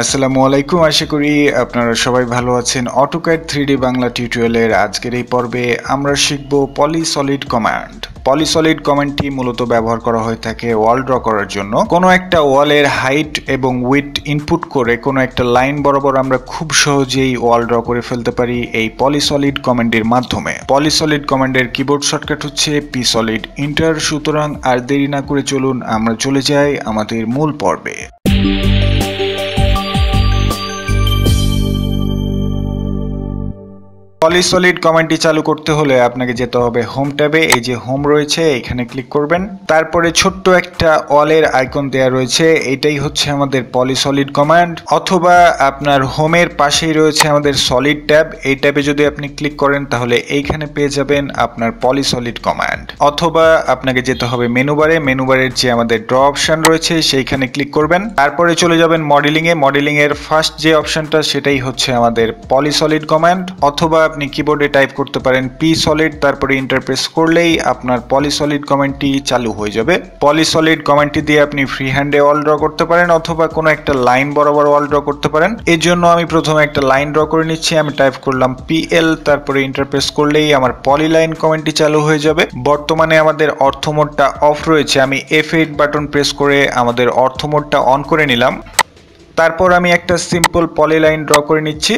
আসসালামু আলাইকুম আশা করি আপনারা সবাই ভালো আছেন অটোক্যাড থ্রি বাংলা টিউটোরিয়ালের আজকের এই পর্বে আমরা শিখব পলিসলিড কমান্ড পলিসলিড কমান্ডটি মূলত ব্যবহার করা হয়ে থাকে ওয়াল ড্র করার জন্য কোনো একটা ওয়ালের হাইট এবং উইথ ইনপুট করে কোনো একটা লাইন বরাবর আমরা খুব সহজেই ওয়াল ড্র করে ফেলতে পারি এই পলিসলিড কমান্ডের মাধ্যমে পলিসলিড কমান্ডের কিবোর্ড শর্টকাট হচ্ছে পি সলিড ইন্টার সুতরাং আর দেরি না করে চলুন আমরা চলে যাই আমাদের মূল পর্বে পলিসলিড কমান্ডটি চালু করতে হলে আপনাকে যেতে হবে হোম ট্যাবে এই যে হোম রয়েছে এখানে ক্লিক করবেন তারপরে ছোট্ট একটা অলের আইকন দেয়া রয়েছে এটাই হচ্ছে আমাদের পলিসলিড কমান্ড অথবা আপনার হোমের পাশেই রয়েছে আমাদের সলিড ট্যাব এই ট্যাবে যদি আপনি ক্লিক করেন তাহলে এইখানে পেয়ে যাবেন আপনার পলিসলিড কমান্ড অথবা আপনাকে যেতে হবে মেনুবারে মেনুবারের যে আমাদের ড্র অপশন রয়েছে সেইখানে ক্লিক করবেন তারপরে চলে যাবেন মডেলিংয়ে মডেলিংয়ের ফার্স্ট যে অপশনটা সেটাই হচ্ছে আমাদের পলিসলিড কমান্ড অথবা আপনি কিবোর্ডে টাইপ করতে পারেন পি সলিড তারপরে ইন্টারপ্রেস করলেই আপনার পলিসলিড কমেন্টটি চালু হয়ে যাবে পলিসলিড কমেন্টটি দিয়ে আপনি ফ্রি হ্যান্ডে অল ড্র করতে পারেন অথবা কোনো একটা লাইন বরাবর অল ড্র করতে পারেন এর জন্য আমি প্রথমে একটা লাইন ড্র করে নিচ্ছি আমি টাইপ করলাম পিএল তারপরে ইন্টারপ্রেস করলেই আমার পলি লাইন কমেন্টটি চালু হয়ে যাবে বর্তমানে আমাদের অর্থমোডটা অফ রয়েছে আমি এফ বাটন প্রেস করে আমাদের অর্থমোডটা অন করে নিলাম তারপর আমি একটা সিম্পল পলি লাইন ড্র করে নিচ্ছি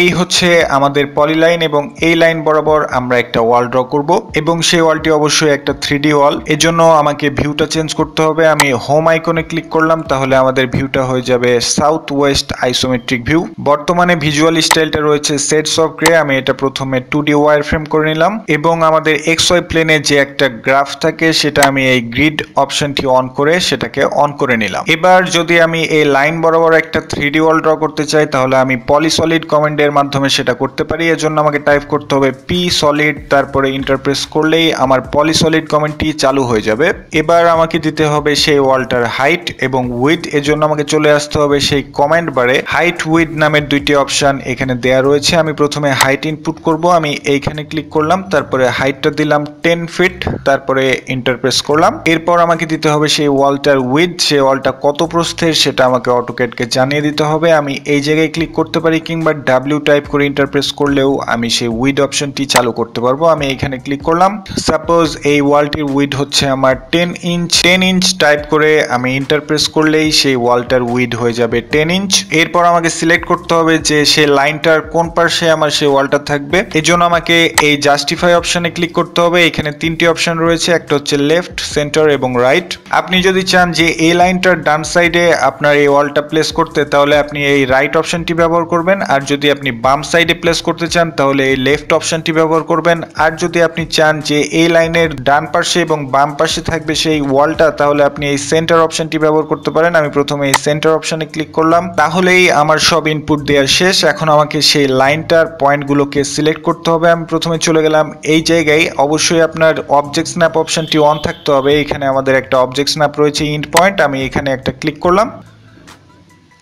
এই হচ্ছে আমাদের পলি লাইন এবং এই লাইন বরাবর আমরা একটা ওয়াল ড্র করব এবং সেই ওয়ালটি অবশ্যই একটা থ্রি ওয়াল এজন্য আমাকে ভিউটা চেঞ্জ করতে হবে আমি হোম আইকনে ক্লিক করলাম তাহলে আমাদের ভিউটা হয়ে যাবে সাউথ ওয়েস্ট আইসোমেট্রিক ভিউ বর্তমানে ভিজুয়াল স্টাইলটা রয়েছে সেটস অফ গ্রে আমি এটা প্রথমে টু ডি ওয়ার ফ্রেম করে নিলাম এবং আমাদের এক্স ওয়াই প্লেনে যে একটা গ্রাফ থাকে সেটা আমি এই গ্রিড অপশনটি অন করে সেটাকে অন করে নিলাম এবার যদি আমি এই লাইন বরাবর একটা থ্রি ওয়াল ড্র করতে চাই তাহলে আমি পলিসলিড কমেন্ট কমান্ডের মাধ্যমে সেটা করতে পারি এর জন্য আমাকে টাইপ করতে হবে পি সলিড তারপরে ইন্টারপ্রেস করলেই আমার পলি সলিড কমেন্টটি চালু হয়ে যাবে এবার আমাকে দিতে হবে সেই ওয়ালটার হাইট এবং উইথ এর জন্য আমাকে চলে আসতে হবে সেই কমেন্ট বারে হাইট উইথ নামের দুইটি অপশান এখানে দেয়া রয়েছে আমি প্রথমে হাইট ইনপুট করব আমি এইখানে ক্লিক করলাম তারপরে হাইটটা দিলাম টেন ফিট তারপরে ইন্টারপ্রেস করলাম এরপর আমাকে দিতে হবে সেই ওয়ালটার উইথ সেই ওয়ালটা কত প্রস্থের সেটা আমাকে অটোকেটকে জানিয়ে দিতে হবে আমি এই জায়গায় ক্লিক করতে পারি কিংবা ডাব্লিউ টাইপ করে ইন্টারপ্রেস করলেও আমি সেই উইড অপশনটি চালু করতে পারবো আমি এখানে ক্লিক করলাম সাপোজ এই ওয়ালটির উইড হচ্ছে আমার ten inch ten inch type করে আমি ইন্টারপ্রেস করলেই সেই ওয়ালটার উইড হয়ে যাবে টেন ইঞ্চ এরপর আমাকে সিলেক্ট করতে হবে যে সেই লাইনটার কোন পাশে আমার সেই ওয়ালটা থাকবে এই জন্য আমাকে এই জাস্টিফাই অপশনে ক্লিক করতে হবে এখানে তিনটি অপশন রয়েছে একটা হচ্ছে লেফট সেন্টার এবং রাইট আপনি যদি চান যে এই লাইনটার ডান সাইডে আপনার এই ওয়ালটা প্লেস করতে তাহলে আপনি এই রাইট অপশনটি ব্যবহার করবেন আর যদি আপনি বাম সাইডে প্লেস করতে চান তাহলে এই লেফট অপশনটি ব্যবহার করবেন আর যদি আপনি চান যে এই লাইনের ডান পাশে এবং বাম পাশে থাকবে সেই ওয়ালটা তাহলে আপনি এই সেন্টার অপশনটি ব্যবহার করতে পারেন আমি প্রথমে এই সেন্টার অপশানে ক্লিক করলাম তাহলেই আমার সব ইনপুট দেওয়া শেষ এখন আমাকে সেই লাইনটার পয়েন্টগুলোকে সিলেক্ট করতে হবে আমি প্রথমে চলে গেলাম এই জায়গায় অবশ্যই আপনার অবজেক্ট স্ন্যাপ অপশনটি অন থাকতে হবে এখানে আমাদের একটা অবজেক্ট স্ন্যাপ রয়েছে ইন্ট পয়েন্ট আমি এখানে একটা ক্লিক করলাম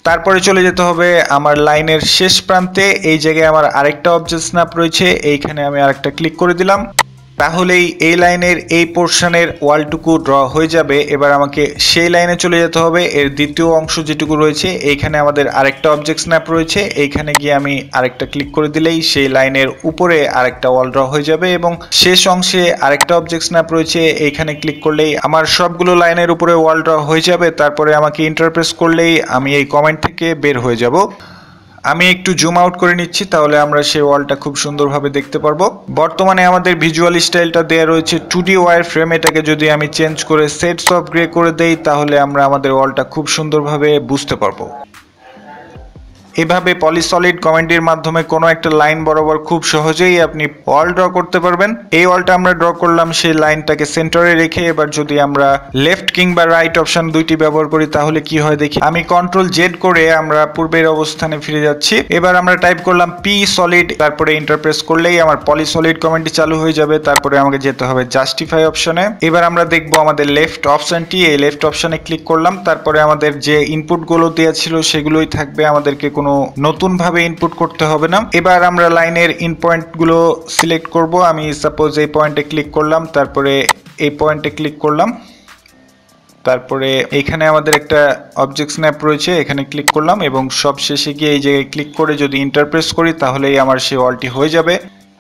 তারপরে চলে যেতে হবে আমার লাইনের শেষ প্রান্তে এই জায়গায় আমার আরেকটা অবজেক্ট স্ন্যাপ রয়েছে এইখানে আমি আরেকটা ক্লিক করে দিলাম তাহলেই এই লাইনের এই পোর্শনের ওয়ালটুকু ড্র হয়ে যাবে এবার আমাকে সেই লাইনে চলে যেতে হবে এর দ্বিতীয় অংশ যেটুকু রয়েছে এইখানে আমাদের আরেকটা অবজেক্ট স্ন্যাপ রয়েছে এইখানে গিয়ে আমি আরেকটা ক্লিক করে দিলেই সেই লাইনের উপরে আরেকটা ওয়াল ড্র হয়ে যাবে এবং শেষ অংশে আরেকটা অবজেক্ট স্ন্যাপ রয়েছে এইখানে ক্লিক করলেই আমার সবগুলো লাইনের উপরে ওয়াল ড্র হয়ে যাবে তারপরে আমাকে ইন্টারপ্রেস করলেই আমি এই কমেন্ট থেকে বের হয়ে যাব আমি একটু জুম আউট করে নিচ্ছি তাহলে আমরা সেই ওয়ালটা খুব সুন্দরভাবে দেখতে পারবো বর্তমানে আমাদের ভিজুয়াল স্টাইলটা দেওয়া রয়েছে টু ডি ওয়ার ফ্রেম এটাকে যদি আমি চেঞ্জ করে সেটস অফ গ্রে করে দেই তাহলে আমরা আমাদের ওয়ালটা খুব সুন্দরভাবে বুঝতে পারবো এভাবে পলিসলিড কমেন্টের মাধ্যমে কোনো একটা লাইন বরাবর খুব সহজেই আপনি ওয়াল ড্র করতে পারবেন এই ওয়ালটা আমরা ড্র করলাম সেই লাইনটাকে সেন্টারে রেখে এবার যদি আমরা লেফট কিংবা রাইট অপশন দুইটি ব্যবহার করি তাহলে কি হয় দেখি আমি কন্ট্রোল জেড করে আমরা পূর্বের অবস্থানে ফিরে যাচ্ছি এবার আমরা টাইপ করলাম পি সলিড তারপরে ইন্টারপ্রেস করলেই আমার পলিসলিড কমেন্টটি চালু হয়ে যাবে তারপরে আমাকে যেতে হবে জাস্টিফাই অপশনে এবার আমরা দেখব আমাদের লেফট অপশনটি এই লেফট অপশনে ক্লিক করলাম তারপরে আমাদের যে ইনপুটগুলো দেওয়া ছিল সেগুলোই থাকবে আমাদেরকে কোনো কোনো নতুনভাবে ইনপুট করতে হবে না এবার আমরা লাইনের ইন পয়েন্টগুলো সিলেক্ট করব আমি সাপোজ এই পয়েন্টে ক্লিক করলাম তারপরে এই পয়েন্টে ক্লিক করলাম তারপরে এখানে আমাদের একটা অবজেক্ট স্ন্যাপ রয়েছে এখানে ক্লিক করলাম এবং সবশেষে গিয়ে এই জায়গায় ক্লিক করে যদি ইন্টারপ্রেস করি তাহলেই আমার সেই অলটি হয়ে যাবে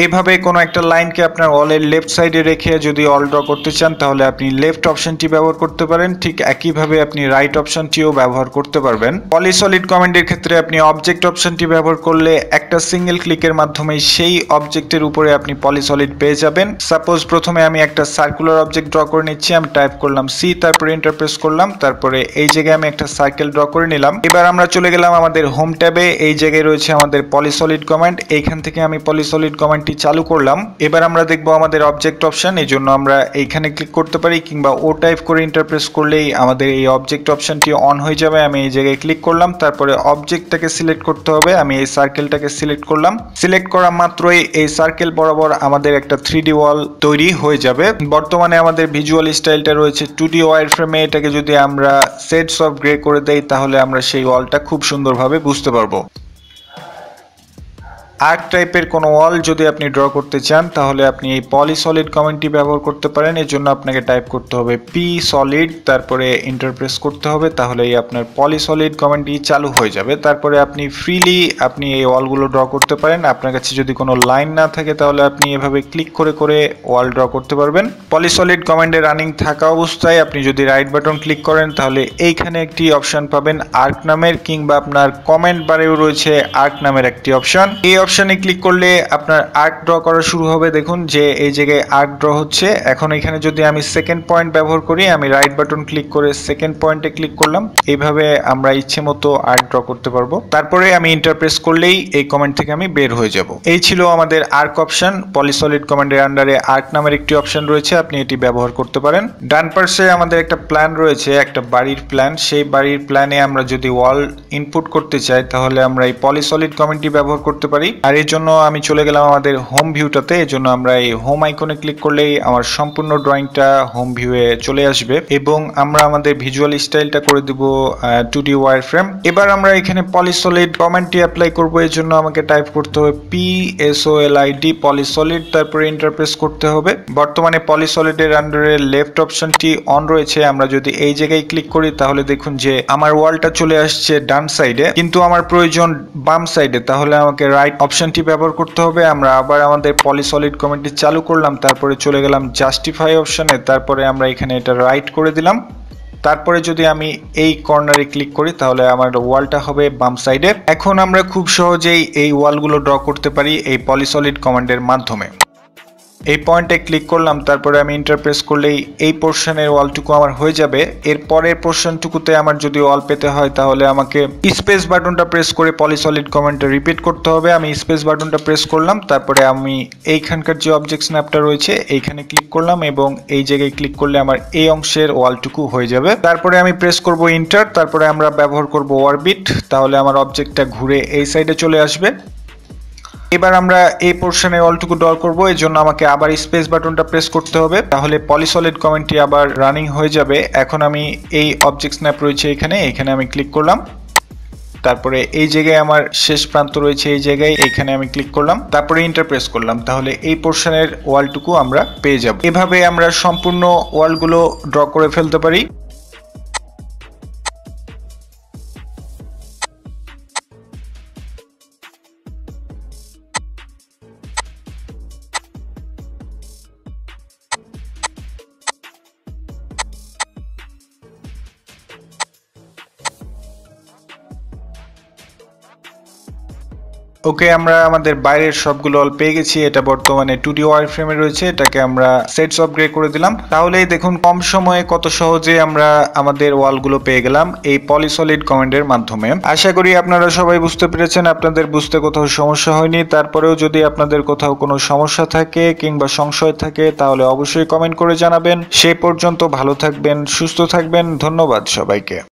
এভাবে কোনো একটা লাইনকে আপনার অলের লেফট সাইডে রেখে যদি অল ড্র করতে চান তাহলে আপনি লেফট অপশনটি ব্যবহার করতে পারেন ঠিক একইভাবে আপনি রাইট অপশনটিও ব্যবহার করতে পারবেন সলিড কমেন্টের ক্ষেত্রে আপনি অবজেক্ট অপশনটি ব্যবহার করলে একটা সিঙ্গেল ক্লিকের মাধ্যমে সেই অবজেক্টের উপরে আপনি সলিড পেয়ে যাবেন সাপোজ প্রথমে আমি একটা সার্কুলার অবজেক্ট ড্র করে নিচ্ছি আমি টাইপ করলাম সি তারপরে ইন্টারপ্রেস করলাম তারপরে এই জায়গায় আমি একটা সার্কেল ড্র করে নিলাম এবার আমরা চলে গেলাম আমাদের হোম ট্যাবে এই জায়গায় রয়েছে আমাদের সলিড কমেন্ট এইখান থেকে আমি পলিসলিড কমেন্টটি চালু করলাম এবার আমরা দেখব আমাদের অবজেক্ট অপশান এই জন্য আমরা এইখানে ক্লিক করতে পারি কিংবা ও টাইপ করে ইন্টারপ্রেস করলেই আমাদের এই অবজেক্ট অপশানটি অন হয়ে যাবে আমি এই জায়গায় ক্লিক করলাম তারপরে অবজেক্টটাকে সিলেক্ট করতে হবে আমি এই সার্কেলটাকে সিলেক্ট করলাম সিলেক্ট করা মাত্রই এই সার্কেল বরাবর আমাদের একটা থ্রি ওয়াল তৈরি হয়ে যাবে বর্তমানে আমাদের ভিজুয়াল স্টাইলটা রয়েছে টু ডি ওয়ার ফ্রেমে এটাকে যদি আমরা সেটস অফ গ্রে করে দেই তাহলে আমরা সেই ওয়ালটা খুব সুন্দরভাবে বুঝতে পারবো আর্ক টাইপের কোনো ওয়াল যদি আপনি ড্র করতে চান তাহলে আপনি এই পলি সলিড কমেন্টটি ব্যবহার করতে পারেন এর জন্য আপনাকে টাইপ করতে হবে পি সলিড তারপরে ইন্টারপ্রেস করতে হবে তাহলেই আপনার পলি সলিড কমেন্টটি চালু হয়ে যাবে তারপরে আপনি ফ্রিলি আপনি এই ওয়ালগুলো ড্র করতে পারেন আপনার কাছে যদি কোনো লাইন না থাকে তাহলে আপনি এভাবে ক্লিক করে করে ওয়াল ড্র করতে পারবেন পলি সলিড কমেন্টে রানিং থাকা অবস্থায় আপনি যদি রাইট বাটন ক্লিক করেন তাহলে এইখানে একটি অপশন পাবেন আর্ক নামের কিংবা আপনার কমেন্ট বারেও রয়েছে আর্ক নামের একটি অপশন এই অপশন অপশানে ক্লিক করলে আপনার আর্ট ড্র করা শুরু হবে দেখুন যে এই জায়গায় আর্ট ড্র হচ্ছে এখন এখানে যদি আমি সেকেন্ড পয়েন্ট ব্যবহার করি আমি রাইট বাটন ক্লিক করে সেকেন্ড পয়েন্টে ক্লিক করলাম এইভাবে আমরা ইচ্ছে মতো আর্ট ড্র করতে পারবো তারপরে আমি ইন্টারপ্রেস করলেই এই কমেন্ট থেকে আমি বের হয়ে যাব এই ছিল আমাদের আর্ক অপশন পলিসলিড কমেন্টের আন্ডারে আর্ক নামের একটি অপশন রয়েছে আপনি এটি ব্যবহার করতে পারেন ডান পার্সে আমাদের একটা প্ল্যান রয়েছে একটা বাড়ির প্ল্যান সেই বাড়ির প্ল্যানে আমরা যদি ওয়াল ইনপুট করতে চাই তাহলে আমরা এই পলিসলিড কমেন্টটি ব্যবহার করতে পারি আর এর জন্য আমি চলে গেলাম আমাদের হোম ভিউটাতে এর জন্য আমরা এই হোম আইকনে ক্লিক করলেই আমার সম্পূর্ণ ড্রয়িংটা হোম ভিউয়ে চলে আসবে এবং আমরা আমাদের ভিজুয়াল স্টাইলটা করে দেব টু ডি ওয়ার ফ্রেম এবার আমরা এখানে পলিসলিড কমেন্টটি অ্যাপ্লাই করবো এর জন্য আমাকে টাইপ করতে হবে P S O L I D polysolid তারপরে ইন্টারপ্রেস করতে হবে বর্তমানে পলিসলিডের আন্ডারে লেফট অপশনটি অন রয়েছে আমরা যদি এই জায়গায় ক্লিক করি তাহলে দেখুন যে আমার ওয়ালটা চলে আসছে ডান সাইডে কিন্তু আমার প্রয়োজন বাম সাইডে তাহলে আমাকে রাইট অপশানটি ব্যবহার করতে হবে আমরা আবার আমাদের পলিসলিড কমেন্টটি চালু করলাম তারপরে চলে গেলাম জাস্টিফাই অপশানে তারপরে আমরা এখানে এটা রাইট করে দিলাম তারপরে যদি আমি এই কর্নারে ক্লিক করি তাহলে আমার ওয়ালটা হবে বাম সাইডে এখন আমরা খুব সহজেই এই ওয়ালগুলো ড্র করতে পারি এই পলিসলিড কমান্ডের মাধ্যমে এই পয়েন্টে ক্লিক করলাম তারপরে আমি ইন্টারপ্রেস করলেই এই পোর্শনের ওয়ালটুকু আমার হয়ে যাবে এর পরের পোর্শনটুকুতে আমার যদি ওয়াল পেতে হয় তাহলে আমাকে স্পেস বাটনটা প্রেস করে পলিসলিড কমেন্টটা রিপিট করতে হবে আমি স্পেস বাটনটা প্রেস করলাম তারপরে আমি এইখানকার যে অবজেক্ট স্ন্যাপটা রয়েছে এইখানে ক্লিক করলাম এবং এই জায়গায় ক্লিক করলে আমার এই অংশের ওয়ালটুকু হয়ে যাবে তারপরে আমি প্রেস করব ইন্টার তারপরে আমরা ব্যবহার করব অরবিট তাহলে আমার অবজেক্টটা ঘুরে এই সাইডে চলে আসবে এবার আমরা এই পোর্শনে অলটুকু ডল করব এর জন্য আমাকে আবার স্পেস বাটনটা প্রেস করতে হবে তাহলে পলিসলিড কমেন্টটি আবার রানিং হয়ে যাবে এখন আমি এই অবজেক্ট স্ন্যাপ রয়েছে এখানে এখানে আমি ক্লিক করলাম তারপরে এই জায়গায় আমার শেষ প্রান্ত রয়েছে এই জায়গায় এখানে আমি ক্লিক করলাম তারপরে ইন্টারপ্রেস করলাম তাহলে এই পোর্শনের ওয়ালটুকু আমরা পেয়ে যাব এভাবে আমরা সম্পূর্ণ ওয়ালগুলো ড্র করে ফেলতে পারি ওকে আমরা আমাদের বাইরের সবগুলো অল পেয়ে গেছি এটা বর্তমানে টু ডি ওয়ার ফ্রেমে রয়েছে এটাকে আমরা সেটস আপগ্রেড করে দিলাম তাহলেই দেখুন কম সময়ে কত সহজে আমরা আমাদের ওয়ালগুলো পেয়ে গেলাম এই পলিসলিড কমেন্টের মাধ্যমে আশা করি আপনারা সবাই বুঝতে পেরেছেন আপনাদের বুঝতে কোথাও সমস্যা হয়নি তারপরেও যদি আপনাদের কোথাও কোনো সমস্যা থাকে কিংবা সংশয় থাকে তাহলে অবশ্যই কমেন্ট করে জানাবেন সে পর্যন্ত ভালো থাকবেন সুস্থ থাকবেন ধন্যবাদ সবাইকে